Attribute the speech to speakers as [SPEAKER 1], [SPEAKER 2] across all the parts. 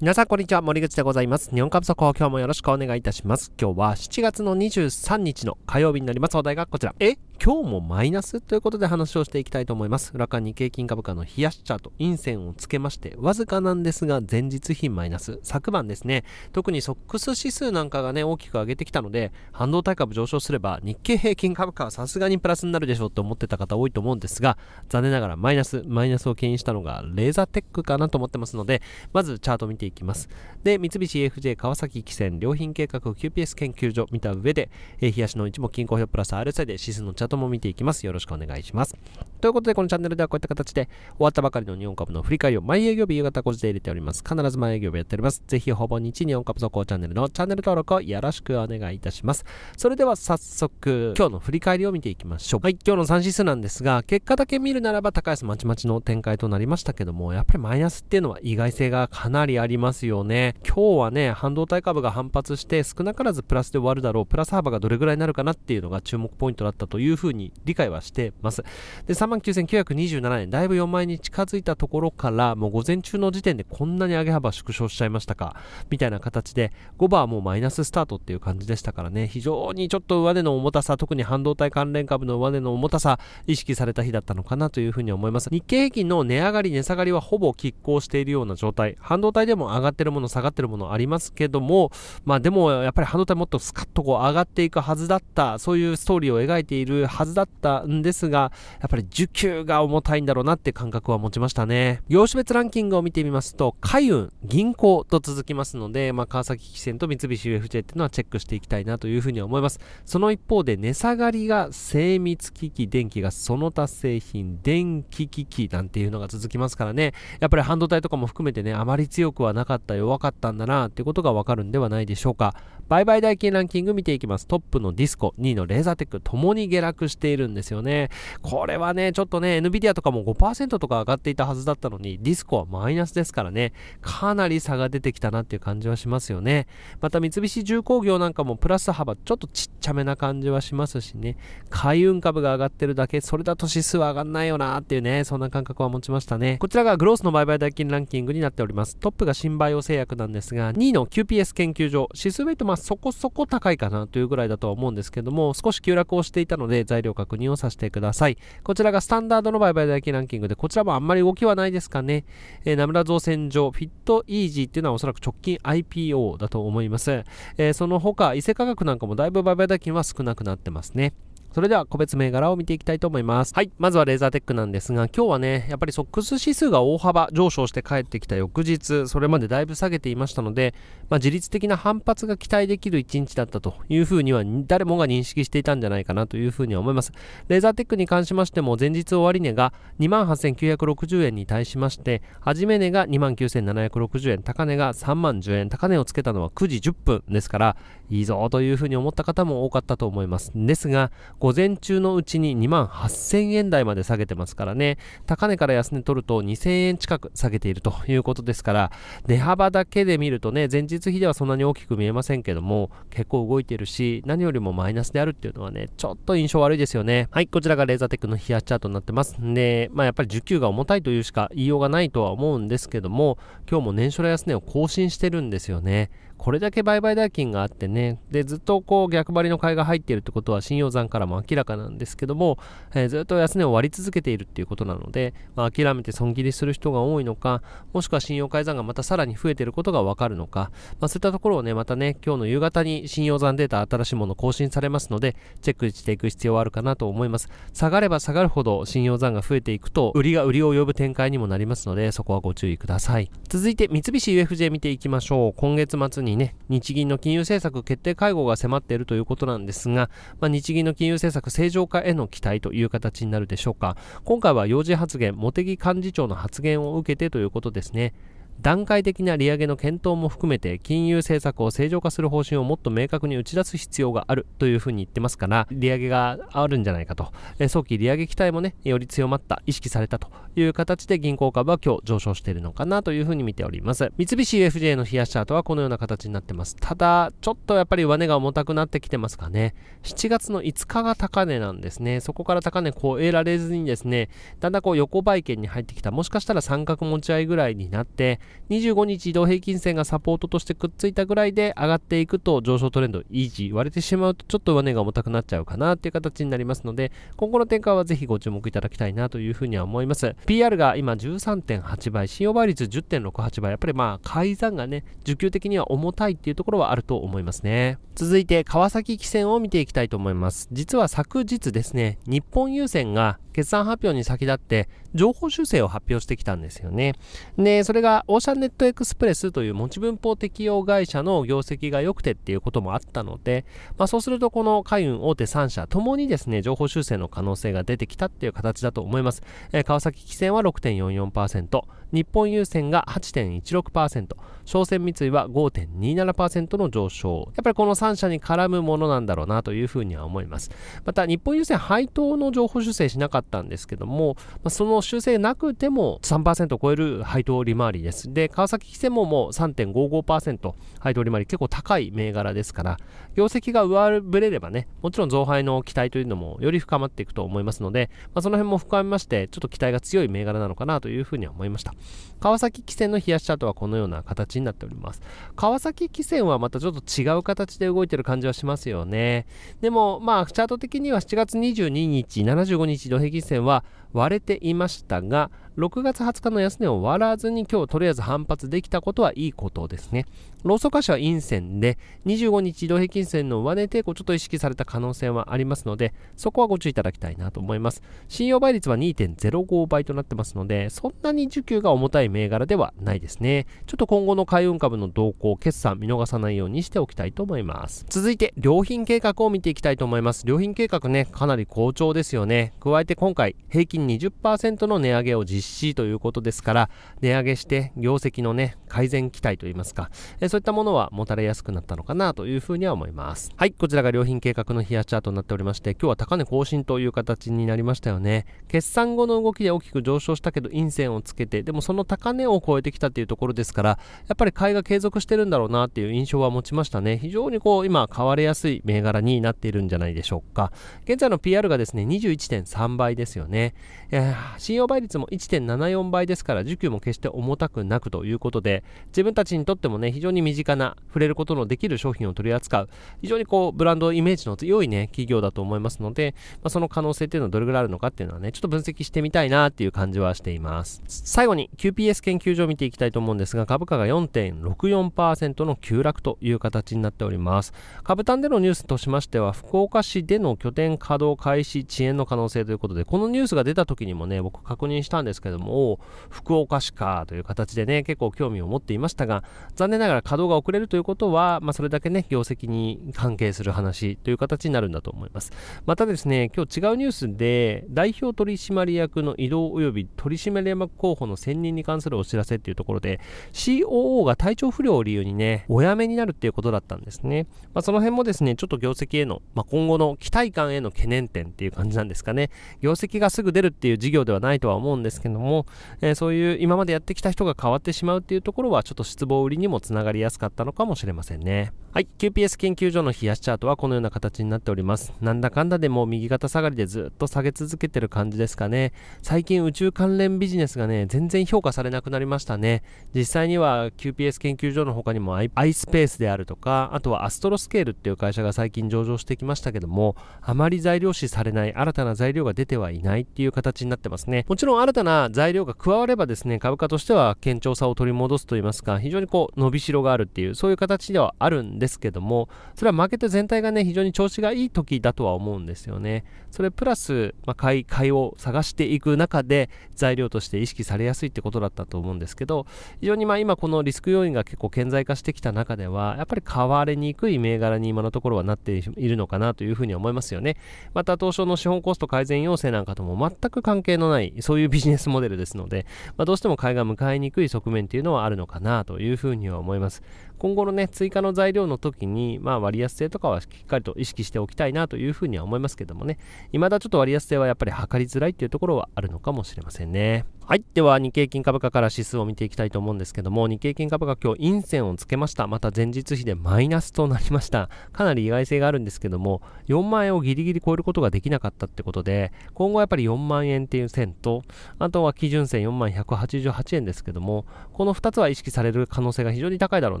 [SPEAKER 1] 皆さんこんにちは森口でございます日本株速報今日もよろしくお願いいたします今日は7月の23日の火曜日になりますお題がこちらえ今日もマイナスということで話をしていきたいと思います。裏側日経金株価の冷やしチャート、陰線をつけまして、わずかなんですが、前日比マイナス、昨晩ですね、特にソックス指数なんかがね、大きく上げてきたので、半導体株上昇すれば、日経平均株価はさすがにプラスになるでしょうと思ってた方多いと思うんですが、残念ながらマイナス、マイナスを牽引したのが、レーザーテックかなと思ってますので、まずチャート見ていきます。で、三菱 EFJ 川崎汽船良品計画 QPS 研究所見た上で、えー、冷やしの一目均衡表プラス RSI で指数のチャートチャートも見ていきます。よろしくお願いします。ということで、このチャンネルではこういった形で終わったばかりの日本株の振り返りを毎営業日夕方5時で入れております。必ず毎営業日やっております。ぜひほぼ日日本株速報チャンネルのチャンネル登録をよろしくお願いいたします。それでは早速、今日の振り返りを見ていきましょう。はい、今日の3指数なんですが、結果だけ見るならば高安まちまちの展開となりましたけども、やっぱりマイナスっていうのは意外性がかなりありますよね。今日はね、半導体株が反発して少なからずプラスで終わるだろう、プラス幅がどれぐらいになるかなっていうのが注目ポイントだったといういうふうに理解はしてます。で、39,927円、だいぶ4万円に近づいたところから、もう午前中の時点でこんなに上げ幅縮小しちゃいましたか、みたいな形で、5番はもうマイナススタートっていう感じでしたからね、非常にちょっと上値の重たさ、特に半導体関連株の上値の重たさ、意識された日だったのかなというふうに思います。日経平均の値上がり、値下がりはほぼ拮抗しているような状態、半導体でも上がってるもの、下がってるものありますけども、まあでもやっぱり半導体もっとスカッとこう上がっていくはずだった、そういうストーリーを描いているはずだったんですが、やっぱり受給が重たいんだろうなって感覚は持ちましたね。業種別ランキングを見てみますと、海運、銀行と続きますので、まあ、川崎汽船と三菱 UFJ っていうのはチェックしていきたいなというふうに思います。その一方で、値下がりが精密機器、電気がその他製品、電気機器なんていうのが続きますからね、やっぱり半導体とかも含めてね、あまり強くはなかった、弱かったんだなっていうことがわかるんではないでしょうか。売買代金ランキング見ていきます。トップのディスコ、2位のレーザーテック、ともに下落落しているんですよね。これはね、ちょっとね、NVIDIA とかも5%とか上がっていたはずだったのに、ディスコはマイナスですからね、かなり差が出てきたなっていう感じはしますよね。また三菱重工業なんかもプラス幅ちょっとちっちゃめな感じはしますしね、海運株が上がってるだけ、それだと指数は上がんないよなっていうね、そんな感覚は持ちましたね。こちらがグロースの売買代金ランキングになっております。トップが新バイオ製薬なんですが、2位の QPS 研究所、指数ウェイトまあそこそこ高いかなというぐらいだとは思うんですけども、少し急落をしていたので、材料確認をさせてください。こちらがスタンダードの売買代金ランキングで、こちらもあんまり動きはないですかね。えー、ナムラ造船所、フィットイージーっていうのはおそらく直近 IPO だと思います。えー、その他、伊勢価格なんかもだいぶ売買代金は少なくなってますね。それでは個別銘柄を見ていきたいと思います。はい。まずはレーザーテックなんですが、今日はね、やっぱりソックス指数が大幅上昇して帰ってきた翌日、それまでだいぶ下げていましたので、まあ、自律的な反発が期待できる一日だったというふうには、誰もが認識していたんじゃないかなというふうには思います。レーザーテックに関しましても、前日終値が28,960円に対しまして、始め値が29,760円、高値が3万10円、高値をつけたのは9時10分ですから、いいぞというふうに思った方も多かったと思います。ですが、午前中のうちに2万8000円台まで下げてますからね、高値から安値取ると2000円近く下げているということですから、値幅だけで見るとね、前日比ではそんなに大きく見えませんけども、結構動いてるし、何よりもマイナスであるっていうのはね、ちょっと印象悪いですよね。はい、こちらがレーザーテックの冷やチャートになってます。んで、まあやっぱり需給が重たいというしか言いようがないとは思うんですけども、今日も年初来安値を更新してるんですよね。これだけ売買代金があってね、で、ずっとこう逆張りの買いが入っているってことは信用残からも明らかなんですけども、えー、ずっと安値を割り続けているっていうことなので、まあ、諦めて損切りする人が多いのか、もしくは信用改ざんがまたさらに増えていることがわかるのか、まあ、そういったところをね、またね、今日の夕方に信用残データ新しいもの更新されますので、チェックしていく必要はあるかなと思います。下がれば下がるほど信用残が増えていくと、売りが売りを呼ぶ展開にもなりますので、そこはご注意ください。続いて、三菱 UFJ 見ていきましょう。今月末にね、日銀の金融政策決定会合が迫っているということなんですが、まあ、日銀の金融政策正常化への期待という形になるでしょうか今回は幼児発言茂木幹事長の発言を受けてということですね段階的な利上げの検討も含めて金融政策を正常化する方針をもっと明確に打ち出す必要があるというふうに言ってますから利上げがあるんじゃないかと、え早期利上げ期待もねより強まった意識されたという形で銀行株は今日上昇しているのかなというふうに見ております三菱 UFJ の冷やしチャートはこのような形になってますただちょっとやっぱり上値が重たくなってきてますかね7月の5日が高値なんですねそこから高値超えられずにですねだんだんこう横ばい圏に入ってきたもしかしたら三角持ち合いぐらいになって25日移動平均線がサポートとしてくっついたぐらいで上がっていくと上昇トレンド維持割れてしまうとちょっと上値が重たくなっちゃうかなという形になりますので今後の展開はぜひご注目いただきたいなというふうには思います PR が今13.8倍信用倍率10.68倍やっぱりまあ改ざんがね需給的には重たいっていうところはあると思いますね続いて川崎汽船を見ていきたいと思います実は昨日ですね日本郵船が決算発表に先立って情報修正を発表してきたんですよねでそれがオーシャンネットエクスプレスという持ち文法適用会社の業績が良くてっていうこともあったので、まあ、そうするとこの海運大手3社ともにですね、情報修正の可能性が出てきたっていう形だと思います。えー、川崎汽船は6.44%、日本郵船が8.16%、商船三井は5.27%の上昇。やっぱりこの3社に絡むものなんだろうなというふうには思います。また、日本郵船配当の情報修正しなかったんですけども、その修正なくても3%を超える配当利回りです。で、川崎汽船ももう3.55%、配当利回り結構高い銘柄ですから、業績が上振れればね、もちろん増配の期待というのもより深まっていくと思いますので、まあ、その辺も含めまして、ちょっと期待が強い銘柄なのかなというふうには思いました。川崎汽船の冷やしチャートはこのような形になっております。川崎汽船はまたちょっと違う形で動いてる感じはしますよね。でも、まあ、チャート的には7月22日、75日土平均線は割れていましたが、6月20日の安値を割らずに今日とりあえず反発できたことはいいことですね。ローソク足は陰線で、25日移動平均線の上値抵抗ちょっと意識された可能性はありますので、そこはご注意いただきたいなと思います。信用倍率は2.05倍となってますので、そんなに需給が重たい銘柄ではないですね。ちょっと今後の海運株の動向、決算見逃さないようにしておきたいと思います。続いて、良品計画を見ていきたいと思います。良品計画ね、かなり好調ですよね。加えて今回、平均20%の値上げを実施施ということですから、値上げして業績のね、改善期待といいますか、えそういったものは持たれやすくなったのかなというふうには思います。はい、こちらが良品計画の冷やチャートになっておりまして、今日は高値更新という形になりましたよね。決算後の動きで大きく上昇したけど陰線をつけて、でもその高値を超えてきたというところですから、やっぱり買いが継続してるんだろうなっていう印象は持ちましたね。非常にこう、今、買われやすい銘柄になっているんじゃないでしょうか。現在の PR がですね、21.3倍ですよね。えー、信用倍率も1 1.74倍ですから需給も決して重たくなくということで自分たちにとってもね非常に身近な触れることのできる商品を取り扱う非常にこうブランドイメージの強いね企業だと思いますので、まあ、その可能性っていうのはどれぐらいあるのかっていうのはねちょっと分析してみたいなっていう感じはしています最後に QPS 研究所を見ていきたいと思うんですが株価が4.64%の急落という形になっております株単でのニュースとしましては福岡市での拠点稼働開始遅延の可能性ということでこのニュースが出た時にもね僕確認したんですけども、福岡市かという形でね、結構興味を持っていましたが、残念ながら稼働が遅れるということは、まあ、それだけね、業績に関係する話という形になるんだと思います。またですね、今日違うニュースで、代表取締役の移動及び取締役候補の選任に関するお知らせっていうところで、COO が体調不良を理由にね、お辞めになるっていうことだったんですね。まあ、その辺もですね、ちょっと業績への、まあ、今後の期待感への懸念点っていう感じなんですかね。業績がすぐ出るっていう事業ではないとは思うんですけどども、えー、そういう今までやってきた人が変わってしまうっていうところはちょっと失望売りにもつながりやすかったのかもしれませんね。はい、QPS 研究所の冷やしチャートはこのような形になっております。なんだかんだでも右肩下がりでずっと下げ続けてる感じですかね。最近宇宙関連ビジネスがね、全然評価されなくなりましたね。実際には QPS 研究所の他にも iSpace であるとか、あとはアストロスケールっていう会社が最近上場してきましたけども、あまり材料視されない新たな材料が出てはいないっていう形になってますね。もちろん新たなな材料が加わればですね、株価としては堅調さを取り戻すといいますか、非常にこう伸びしろがあるっていう、そういう形ではあるんですけども、それはマーケット全体がね、非常に調子がいい時だとは思うんですよね。それプラス、まあ、買い、買いを探していく中で、材料として意識されやすいってことだったと思うんですけど、非常にまあ今このリスク要因が結構顕在化してきた中では、やっぱり買われにくい銘柄に今のところはなっているのかなというふうに思いますよね。また、東証の資本コスト改善要請なんかとも全く関係のない、そういうビジネススモデルですので、まあ、どうしても買いが向かいにくい側面というのはあるのかなというふうには思います。今後のね、追加の材料の時に、まあ、割安性とかはしっかりと意識しておきたいなというふうには思いますけどもね、未だちょっと割安性はやっぱり測りづらいっていうところはあるのかもしれませんね。はい。では、日経金株価から指数を見ていきたいと思うんですけども、日経金株価今日陰線をつけました。また前日比でマイナスとなりました。かなり意外性があるんですけども、4万円をギリギリ超えることができなかったってことで、今後やっぱり4万円っていう線と、あとは基準線4万188円ですけども、この2つは意識される可能性が非常に高いだろう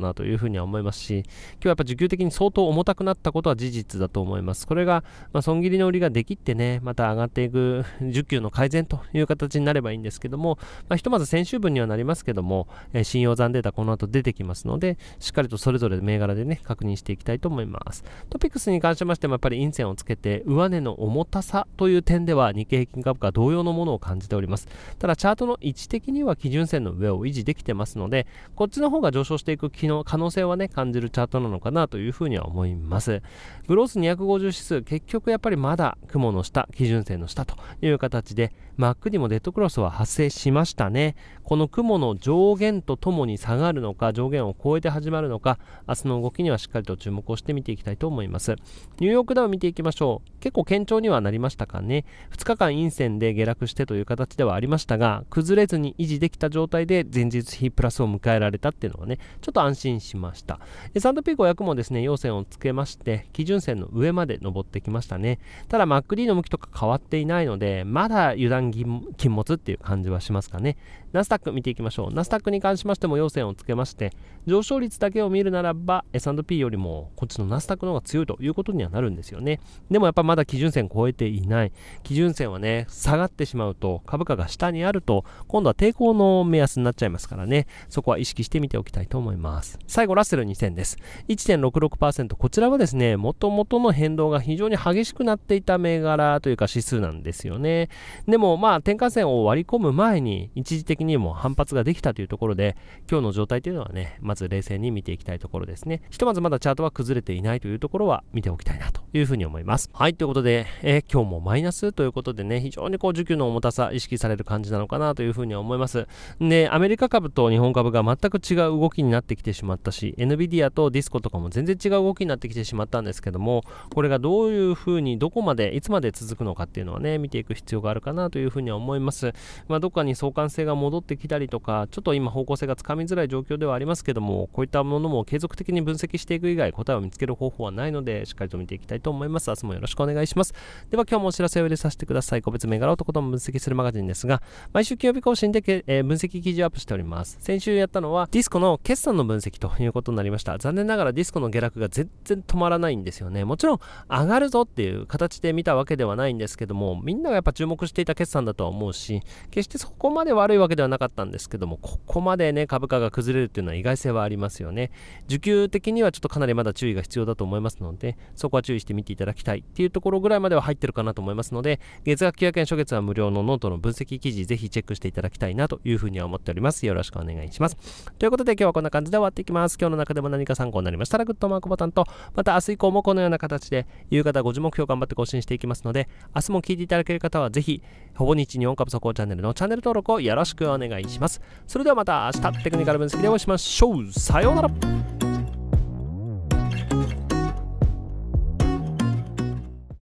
[SPEAKER 1] なとというふうには思いますし、今日はやっぱ時給的に相当重たくなったことは事実だと思います。これが、まあ、損切りの売りができてね、また上がっていく需給の改善という形になればいいんですけども、まあ、ひとまず先週分にはなりますけども、えー、信用残データこの後出てきますので、しっかりとそれぞれ銘柄でね、確認していきたいと思います。トピックスに関しましてもやっぱり陰線をつけて、上値の重たさという点では日経平均株価は同様のものを感じております。ただチャートの位置的には基準線の上を維持できてますので、こっちの方が上昇していく機可能性はね、感じるチャートなのかなというふうには思います。グロース250指数、結局やっぱりまだ雲の下、基準線の下という形で、Mac にもデッドクロスは発生しましたね。この雲の上限とともに下がるのか、上限を超えて始まるのか、明日の動きにはしっかりと注目をして見ていきたいと思います。ニューヨークダウン見ていきましょう。結構堅調にはなりましたかね。2日間陰線で下落してという形ではありましたが、崩れずに維持できた状態で前日比プラスを迎えられたっていうのはね、ちょっと安心しました。サンドピ s ク5 0 0もですね、陽線をつけまして、基準線の上まで登ってきましたね。ただ、m a c D の向きとか変わっていないので、まだ油断禁物っていう感じはしますかね。ナスダック見ていきましょう。ナスダックに関しましても要線をつけまして、上昇率だけを見るならば S&P よりもこっちのナスダックの方が強いということにはなるんですよね。でもやっぱまだ基準線超えていない。基準線はね、下がってしまうと株価が下にあると、今度は抵抗の目安になっちゃいますからね、そこは意識してみておきたいと思います。最後、ラッセル2000です。1.66%。こちらはですね、もともとの変動が非常に激しくなっていた銘柄というか指数なんですよね。でもまあ、転換線を割り込む前に一時的ににも反発ができたというところで、今日の状態というのはね、まず冷静に見ていきたいところですね。ひとまずまだチャートは崩れていないというところは見ておきたいなというふうに思います。はい、ということで、えー、今日もマイナスということでね、非常にこう需給の重たさ意識される感じなのかなというふうに思います。で、アメリカ株と日本株が全く違う動きになってきてしまったし、NVIDIA とディスコとかも全然違う動きになってきてしまったんですけども、これがどういうふうに、どこまで、いつまで続くのかっていうのはね、見ていく必要があるかなというふうには思います。まあ、どっかに相関性が戻戻ってきたりとか、ちょっと今方向性がつかみづらい状況ではありますけども、こういったものも継続的に分析していく以外、答えを見つける方法はないので、しっかりと見ていきたいと思います。明日もよろしくお願いします。では今日もお知らせを入れさせてください。個別銘柄男とも分析するマガジンですが、毎週金曜日更新で、えー、分析記事をアップしております。先週やったのは、ディスコの決算の分析ということになりました。残念ながらディスコの下落が全然止まらないんですよね。もちろん、上がるぞっていう形で見たわけではないんですけども、みんながやっぱ注目していた決算だとは思うし、決してそこまで悪いわけでははなかったんですけども、ここまでね、株価が崩れるっていうのは意外性はありますよね。需給的にはちょっとかなりまだ注意が必要だと思いますので、そこは注意してみていただきたいっていうところぐらいまでは入ってるかなと思いますので、月額900円初月は無料のノートの分析記事、ぜひチェックしていただきたいなというふうには思っております。よろしくお願いします。ということで今日はこんな感じで終わっていきます。今日の中でも何か参考になりましたら、グッドマークボタンと、また明日以降もこのような形で、夕方5時目標頑張って更新していきますので、明日も聞いていただける方はぜひ、ほぼ日日本株速報チャンネルのチャンネル登録をよろしくくお願いしますそれではまた明日テクニカル分析でお会いしましょうさようなら